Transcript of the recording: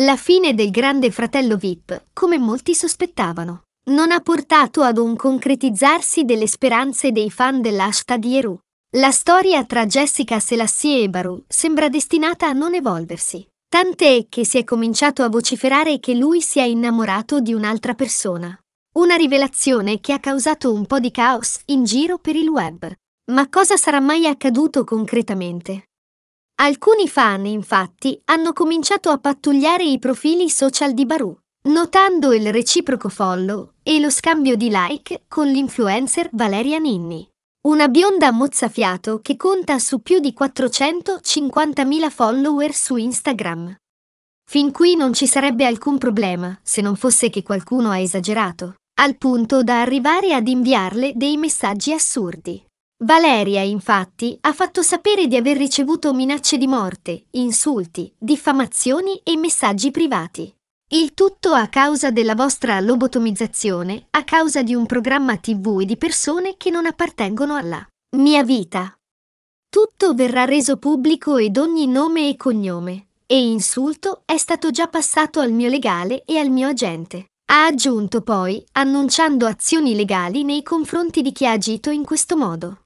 La fine del grande fratello VIP, come molti sospettavano, non ha portato ad un concretizzarsi delle speranze dei fan dell'hashtag Yeru. La storia tra Jessica Selassie e Baru sembra destinata a non evolversi. Tant'è che si è cominciato a vociferare che lui si è innamorato di un'altra persona. Una rivelazione che ha causato un po' di caos in giro per il web. Ma cosa sarà mai accaduto concretamente? Alcuni fan, infatti, hanno cominciato a pattugliare i profili social di Baru, notando il reciproco follow e lo scambio di like con l'influencer Valeria Ninni. Una bionda mozzafiato che conta su più di 450.000 follower su Instagram. Fin qui non ci sarebbe alcun problema se non fosse che qualcuno ha esagerato, al punto da arrivare ad inviarle dei messaggi assurdi. Valeria, infatti, ha fatto sapere di aver ricevuto minacce di morte, insulti, diffamazioni e messaggi privati. Il tutto a causa della vostra lobotomizzazione, a causa di un programma TV e di persone che non appartengono alla mia vita. Tutto verrà reso pubblico ed ogni nome e cognome e insulto è stato già passato al mio legale e al mio agente. Ha aggiunto poi, annunciando azioni legali nei confronti di chi ha agito in questo modo.